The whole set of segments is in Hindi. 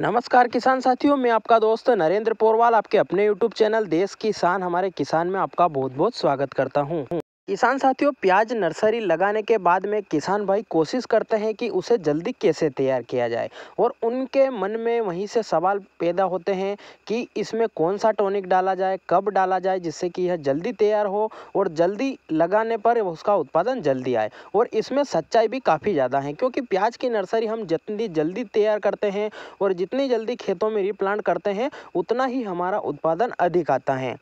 नमस्कार किसान साथियों मैं आपका दोस्त नरेंद्र पोरवाल आपके अपने यूट्यूब चैनल देश की शान हमारे किसान में आपका बहुत बहुत स्वागत करता हूँ किसान साथियों प्याज नर्सरी लगाने के बाद में किसान भाई कोशिश करते हैं कि उसे जल्दी कैसे तैयार किया जाए और उनके मन में वहीं से सवाल पैदा होते हैं कि इसमें कौन सा टॉनिक डाला जाए कब डाला जाए जिससे कि यह जल्दी तैयार हो और जल्दी लगाने पर उसका उत्पादन जल्दी आए और इसमें सच्चाई भी काफ़ी ज़्यादा है क्योंकि प्याज की नर्सरी हम जितनी जल्दी तैयार करते हैं और जितनी जल्दी खेतों में रिप्लांट करते हैं उतना ही हमारा उत्पादन अधिक आता है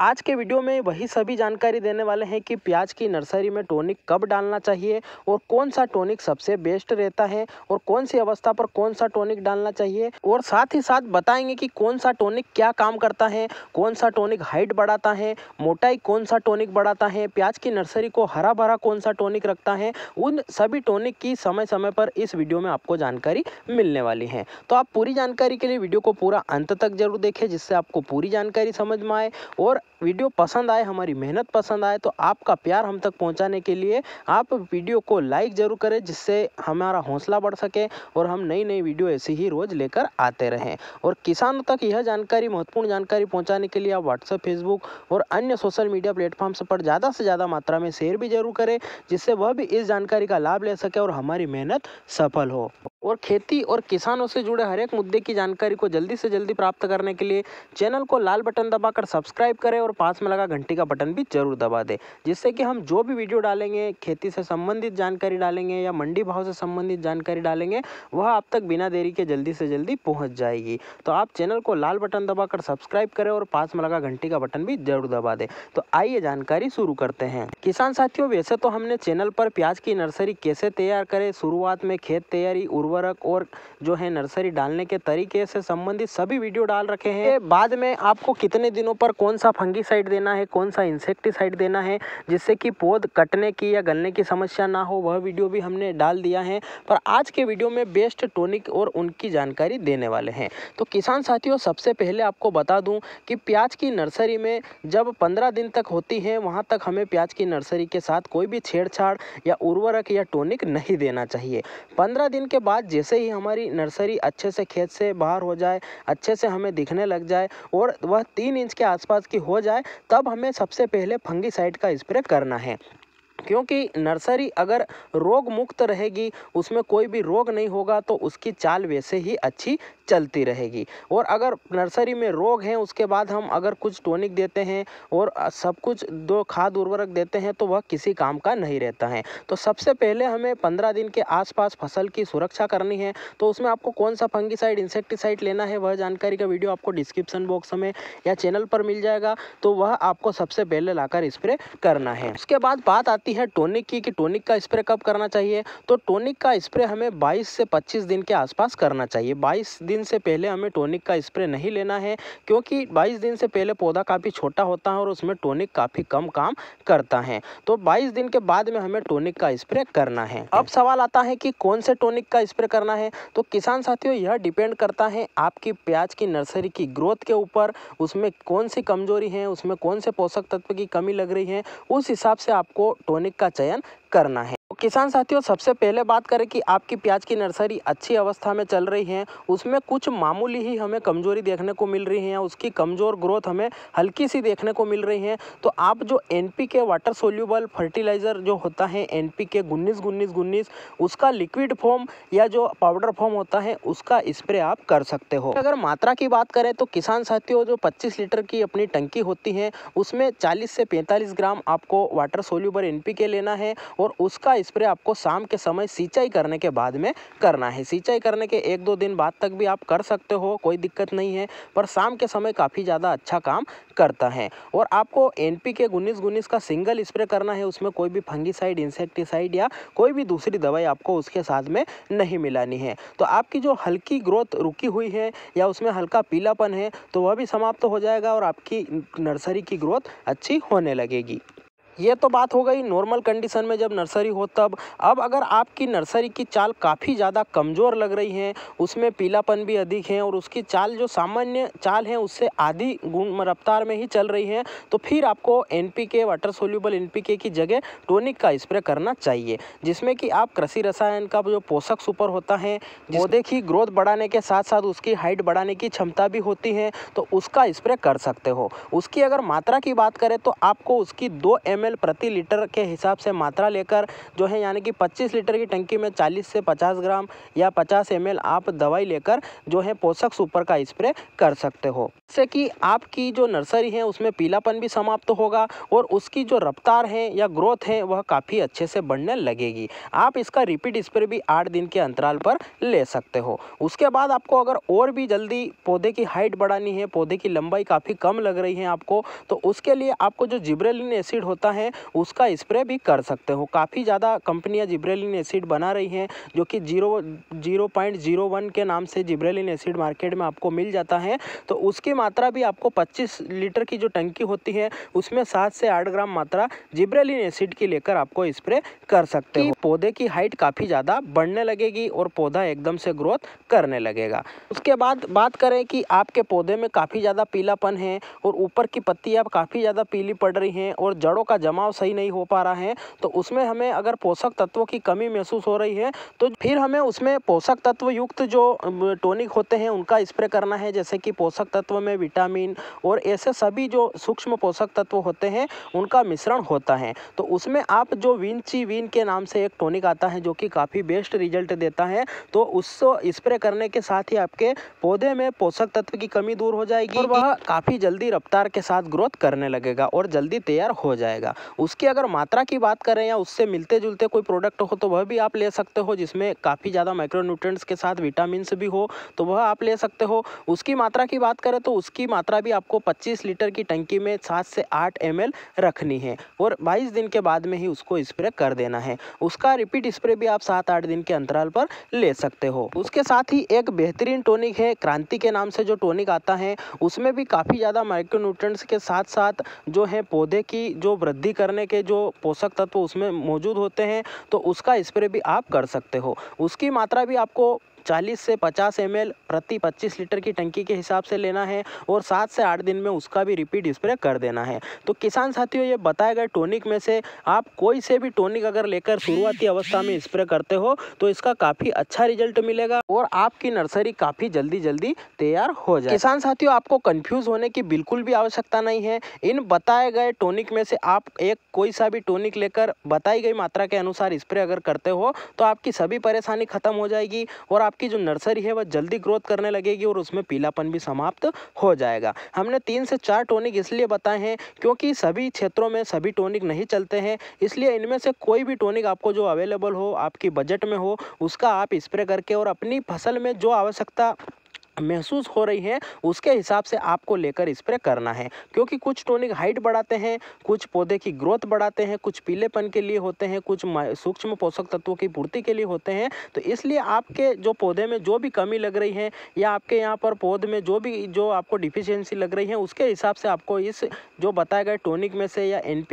आज के वीडियो में वही सभी जानकारी देने वाले हैं कि प्याज की नर्सरी में टॉनिक कब डालना चाहिए और कौन सा टॉनिक सबसे बेस्ट रहता है और कौन सी अवस्था पर कौन सा टॉनिक डालना चाहिए और साथ ही साथ बताएंगे कि कौन सा टॉनिक क्या काम करता है कौन सा टॉनिक हाइट बढ़ाता है मोटाई कौन सा टॉनिक बढ़ाता है प्याज की नर्सरी को हरा भरा कौन सा टॉनिक रखता है उन सभी टॉनिक की समय समय पर इस वीडियो में आपको जानकारी मिलने वाली है तो आप पूरी जानकारी के लिए वीडियो को पूरा अंत तक जरूर देखें जिससे आपको पूरी जानकारी समझ में आए और वीडियो पसंद आए हमारी मेहनत पसंद आए तो आपका प्यार हम तक पहुंचाने के लिए आप वीडियो को लाइक ज़रूर करें जिससे हमारा हौसला बढ़ सके और हम नई नई वीडियो ऐसे ही रोज़ लेकर आते रहें और किसानों तक यह जानकारी महत्वपूर्ण जानकारी पहुँचाने के लिए आप व्हाट्सएप फेसबुक और अन्य सोशल मीडिया प्लेटफॉर्म्स पर ज़्यादा से ज़्यादा मात्रा में शेयर भी जरूर करें जिससे वह भी इस जानकारी का लाभ ले सके और हमारी मेहनत सफल हो और खेती और किसानों से जुड़े हर एक मुद्दे की जानकारी को जल्दी से जल्दी प्राप्त करने के लिए चैनल को लाल बटन दबाकर सब्सक्राइब करें और पास में लगा घंटी का बटन भी जरूर दबा दें जिससे कि हम जो भी वीडियो डालेंगे खेती से संबंधित जानकारी डालेंगे या मंडी भाव से संबंधित जानकारी डालेंगे वह आप तक बिना देरी के जल्दी से जल्दी पहुँच जाएगी तो आप चैनल को लाल बटन दबाकर सब्सक्राइब करें और पास में लगा घंटी का बटन भी जरूर दबा दें तो आइए जानकारी शुरू करते हैं किसान साथियों वैसे तो हमने चैनल पर प्याज की नर्सरी कैसे तैयार करें शुरुआत में खेत तैयारी उर्वरक और जो है नर्सरी डालने के तरीके से संबंधित सभी वीडियो डाल रखे हैं बाद में आपको कितने दिनों पर कौन सा फंगी फंगीसाइड देना है कौन सा इंसेक्टिसाइड देना है जिससे कि पौध कटने की या गलने की समस्या ना हो वह वीडियो भी हमने डाल दिया है पर आज के वीडियो में बेस्ट टॉनिक और उनकी जानकारी देने वाले हैं तो किसान साथियों सबसे पहले आपको बता दूँ कि प्याज की नर्सरी में जब पंद्रह दिन तक होती है वहाँ तक हमें प्याज की नर्सरी के साथ कोई भी छेड़छाड़ या उर्वरक या टोनिक नहीं देना चाहिए पंद्रह दिन के बाद जैसे ही हमारी नर्सरी अच्छे से खेत से बाहर हो जाए अच्छे से हमें दिखने लग जाए और वह तीन इंच के आसपास की हो जाए जाए तब हमें सबसे पहले फंगिसाइड का स्प्रे करना है क्योंकि नर्सरी अगर रोग मुक्त रहेगी उसमें कोई भी रोग नहीं होगा तो उसकी चाल वैसे ही अच्छी चलती रहेगी और अगर नर्सरी में रोग हैं उसके बाद हम अगर कुछ टॉनिक देते हैं और सब कुछ दो खाद उर्वरक देते हैं तो वह किसी काम का नहीं रहता है तो सबसे पहले हमें पंद्रह दिन के आसपास फसल की सुरक्षा करनी है तो उसमें आपको कौन सा फंगिसाइड इंसेक्टिसाइड लेना है वह जानकारी का वीडियो आपको डिस्क्रिप्सन बॉक्स में या चैनल पर मिल जाएगा तो वह आपको सबसे पहले लाकर स्प्रे करना है उसके बाद बात आती आती है टोनिक की कि टोनिक का स्प्रे कब करना चाहिए तो टोनिक का स्प्रे हमें 22 से 25 दिन के आसपास करना चाहिए 22 दिन से पहले हमें टोनिक का स्प्रे नहीं लेना है क्योंकि 22 दिन से पहले पौधा काफ़ी छोटा होता है और उसमें टोनिक काफ़ी कम काम करता है तो 22 दिन के बाद में हमें टोनिक का स्प्रे करना है अब सवाल आता है कि कौन से टोनिक का स्प्रे करना है तो किसान साथियों यह डिपेंड करता है आपकी प्याज की नर्सरी की ग्रोथ के ऊपर उसमें कौन सी कमजोरी है उसमें कौन से पोषक तत्व की कमी लग रही है उस हिसाब से आपको टोनिक का चयन करना है किसान साथियों सबसे पहले बात करें कि आपकी प्याज की नर्सरी अच्छी अवस्था में चल रही है उसमें कुछ मामूली ही हमें कमजोरी देखने को मिल रही है उसकी कमज़ोर ग्रोथ हमें हल्की सी देखने को मिल रही है तो आप जो एन के वाटर सोल्यूबल फर्टिलाइज़र जो होता है एन के गुन्नीस गुन्नीस गुन्नीस उसका लिक्विड फॉर्म या जो पाउडर फॉर्म होता है उसका स्प्रे आप कर सकते हो अगर मात्रा की बात करें तो किसान साथियों जो पच्चीस लीटर की अपनी टंकी होती है उसमें चालीस से पैंतालीस ग्राम आपको वाटर सोल्यूबल एन लेना है और उसका स्प्रे आपको शाम के समय सिंचाई करने के बाद में करना है सिंचाई करने के एक दो दिन बाद तक भी आप कर सकते हो कोई दिक्कत नहीं है पर शाम के समय काफ़ी ज़्यादा अच्छा काम करता है और आपको एन पी के गुनीस गुनीस का सिंगल स्प्रे करना है उसमें कोई भी फंगीसाइड इंसेक्टिसाइड या कोई भी दूसरी दवाई आपको उसके साथ में नहीं मिलानी है तो आपकी जो हल्की ग्रोथ रुकी हुई है या उसमें हल्का पीलापन है तो वह भी समाप्त हो जाएगा और आपकी नर्सरी की ग्रोथ अच्छी होने लगेगी ये तो बात हो गई नॉर्मल कंडीशन में जब नर्सरी हो तब अब अगर आपकी नर्सरी की चाल काफ़ी ज़्यादा कमज़ोर लग रही है उसमें पीलापन भी अधिक है और उसकी चाल जो सामान्य चाल है उससे आधी गुण रफ्तार में ही चल रही है तो फिर आपको एन वाटर सोल्यूबल एन की जगह टोनिक का स्प्रे करना चाहिए जिसमें कि आप कृषि रसायन का जो पोषक सुपर होता है पौधे की ग्रोथ बढ़ाने के साथ साथ उसकी हाइट बढ़ाने की क्षमता भी होती है तो उसका स्प्रे कर सकते हो उसकी अगर मात्रा की बात करें तो आपको उसकी दो एम एम प्रति लीटर के हिसाब से मात्रा लेकर जो है यानी कि 25 लीटर की टंकी में 40 से 50 ग्राम या 50 एम आप दवाई लेकर जो है पोषक सुपर का स्प्रे कर सकते हो जिससे कि आपकी जो नर्सरी है उसमें पीलापन भी समाप्त होगा और उसकी जो रफ्तार है या ग्रोथ है वह काफ़ी अच्छे से बढ़ने लगेगी आप इसका रिपीट स्प्रे भी आठ दिन के अंतराल पर ले सकते हो उसके बाद आपको अगर और भी जल्दी पौधे की हाइट बढ़ानी है पौधे की लंबाई काफ़ी कम लग रही है आपको तो उसके लिए आपको जो जिब्रेलिन एसिड होता होता है उसका स्प्रे भी कर सकते हो काफ़ी ज़्यादा कंपनियाँ जिब्रेलिन एसिड बना रही हैं जो कि zero zero point zero one के नाम से जिब्रेलिन एसिड मार्केट में आपको मिल जाता है तो उसकी मात्रा भी आपको पच्चीस लीटर की जो टंकी होती है उसमें सात से आठ ग्राम मात्रा जिब्रेलिन एसिड की लेकर आपको स्प्रे कर सकते हो पौधे की हाइट काफ़ी ज़्यादा बढ़ने लगेगी और पौधा एकदम से ग्रोथ करने लगेगा उसके बाद बात करें कि आपके पौधे में काफ़ी ज़्यादा पीलापन है और ऊपर की पत्तियाँ काफ़ी ज़्यादा पीली पड़ रही हैं और जड़ों का जमाव सही नहीं हो पा रहा है तो उसमें हमें अगर पोषक तत्वों की कमी महसूस हो रही है तो फिर हमें उसमें पोषक तत्व युक्त जो टॉनिक होते हैं उनका स्प्रे करना है जैसे कि पोषक तत्व में विटामिन और ऐसे सभी जो सूक्ष्म पोषक तत्व होते हैं उनका मिश्रण होता है तो उसमें आप जो विंची विन के नाम से एक टॉनिक आता है जो कि काफ़ी बेस्ट रिजल्ट देता है तो उसको स्प्रे करने के साथ ही आपके पौधे में पोषक तत्व की कमी दूर हो जाएगी और वह काफ़ी जल्दी रफ्तार के साथ ग्रोथ करने लगेगा और जल्दी तैयार हो जाएगा रहेगा उसकी अगर मात्रा की बात करें या उससे मिलते जुलते कोई प्रोडक्ट हो तो वह भी आप ले सकते हो जिसमें काफ़ी ज़्यादा माइक्रोन्यूट्रेंट्स के साथ विटामिन भी हो तो वह आप ले सकते हो उसकी मात्रा की बात करें तो उसकी मात्रा भी आपको पच्चीस लीटर की टंकी में सात से आठ एम रखनी है और बाईस दिन के बाद में ही उसको स्प्रे कर देना है उसका रिपीट स्प्रे भी आप सात आठ दिन के अंतराल पर ले सकते हो उसके साथ ही एक बेहतरीन टोनिक है क्रांति के नाम से जो टोनिक आता है उसमें भी काफ़ी ज़्यादा माइक्रोन्यूट्रेंट्स के साथ साथ जो है पौधे की जो वृद्धि वृद्धि करने के जो पोषक तत्व उसमें मौजूद होते हैं तो उसका स्प्रे भी आप कर सकते हो उसकी मात्रा भी आपको चालीस से पचास एम प्रति पच्चीस लीटर की टंकी के हिसाब से लेना है और सात से आठ दिन में उसका भी रिपीट स्प्रे कर देना है तो किसान साथियों ये बताया गया टोनिक में से आप कोई से भी टोनिक अगर लेकर शुरुआती अवस्था में स्प्रे करते हो तो इसका काफ़ी अच्छा रिजल्ट मिलेगा और आपकी नर्सरी काफ़ी जल्दी जल्दी तैयार हो जाए किसान साथियों आपको कन्फ्यूज होने की बिल्कुल भी आवश्यकता नहीं है इन बताए गए टोनिक में से आप एक कोई सा भी टोनिक लेकर बताई गई मात्रा के अनुसार स्प्रे अगर करते हो तो आपकी सभी परेशानी खत्म हो जाएगी और आप आपकी जो नर्सरी है वह जल्दी ग्रोथ करने लगेगी और उसमें पीलापन भी समाप्त हो जाएगा हमने तीन से चार टोनिक इसलिए बताए हैं क्योंकि सभी क्षेत्रों में सभी टोनिक नहीं चलते हैं इसलिए इनमें से कोई भी टोनिक आपको जो अवेलेबल हो आपकी बजट में हो उसका आप स्प्रे करके और अपनी फसल में जो आवश्यकता महसूस हो रही है उसके हिसाब से आपको लेकर स्प्रे करना है क्योंकि कुछ टोनिक हाइट बढ़ाते हैं कुछ पौधे की ग्रोथ बढ़ाते हैं कुछ पीलेपन के लिए होते हैं कुछ सूक्ष्म पोषक तत्वों की पूर्ति के लिए होते हैं तो इसलिए आपके जो पौधे में जो भी कमी लग रही है या आपके यहाँ पर पौधे में जो भी जो आपको डिफिशियंसी लग रही है उसके हिसाब से आपको इस जो बताए गए टोनिक में से या एन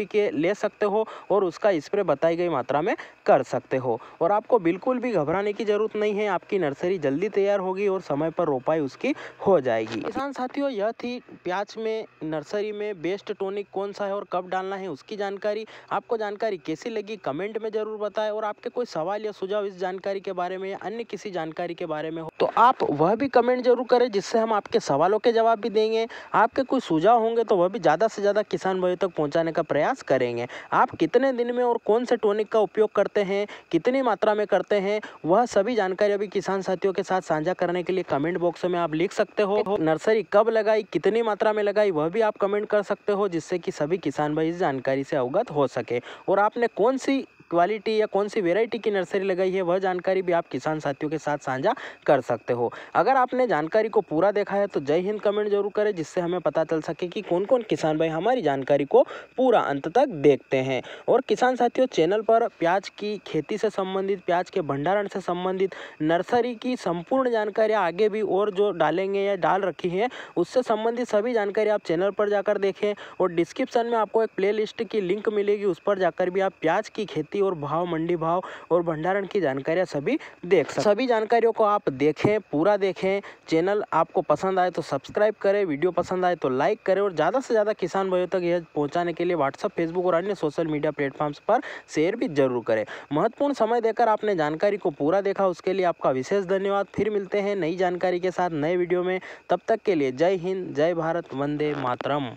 ले सकते हो और उसका स्प्रे बताई गई मात्रा में कर सकते हो और आपको बिल्कुल भी घबराने की ज़रूरत नहीं है आपकी नर्सरी जल्दी तैयार होगी और समय पर रोपाई कार्रवाई उसकी हो जाएगी किसान साथियों यह थी प्याज में नर्सरी में बेस्ट टोनिक कौन सा है और कब डालना है उसकी जानकारी आपको जानकारी कैसी लगी कमेंट में ज़रूर बताएं और आपके कोई सवाल या सुझाव इस जानकारी के बारे में या अन्य किसी जानकारी के बारे में हो तो आप वह भी कमेंट जरूर करें जिससे हम आपके सवालों के जवाब भी देंगे आपके कोई सुझाव होंगे तो वह भी ज़्यादा से ज़्यादा किसान भाइयों तक पहुँचाने का प्रयास करेंगे आप कितने दिन में और कौन से टोनिक का उपयोग करते हैं कितनी मात्रा में करते हैं वह सभी जानकारी अभी किसान साथियों के साथ साझा करने के लिए कमेंट बॉक्स बॉक्स में आप लिख सकते हो नर्सरी कब लगाई कितनी मात्रा में लगाई वह भी आप कमेंट कर सकते हो जिससे कि सभी किसान भाई इस जानकारी से अवगत हो सके और आपने कौन सी क्वालिटी या कौन सी वेराइटी की नर्सरी लगाई है वह जानकारी भी आप किसान साथियों के साथ साझा कर सकते हो अगर आपने जानकारी को पूरा देखा है तो जय हिंद कमेंट जरूर करें जिससे हमें पता चल सके कि कौन कौन किसान भाई हमारी जानकारी को पूरा अंत तक देखते हैं और किसान साथियों चैनल पर प्याज की खेती से संबंधित प्याज के भंडारण से संबंधित नर्सरी की संपूर्ण जानकारी आगे भी और जो डालेंगे या डाल रखी है उससे संबंधित सभी जानकारी आप चैनल पर जाकर देखें और डिस्क्रिप्शन में आपको एक प्लेलिस्ट की लिंक मिलेगी उस पर जाकर भी आप प्याज की खेती दृष्टि और भाव मंडी भाव और भंडारण की जानकारियाँ सभी देख सकते सभी जानकारियों को आप देखें पूरा देखें चैनल आपको पसंद आए तो सब्सक्राइब करें वीडियो पसंद आए तो लाइक करें और ज़्यादा से ज़्यादा किसान भाइयों तक यह पहुँचाने के लिए व्हाट्सअप फेसबुक और अन्य सोशल मीडिया प्लेटफॉर्म्स पर शेयर भी जरूर करें महत्वपूर्ण समय देकर आपने जानकारी को पूरा देखा उसके लिए आपका विशेष धन्यवाद फिर मिलते हैं नई जानकारी के साथ नए वीडियो में तब तक के लिए जय हिंद जय भारत वंदे मातरम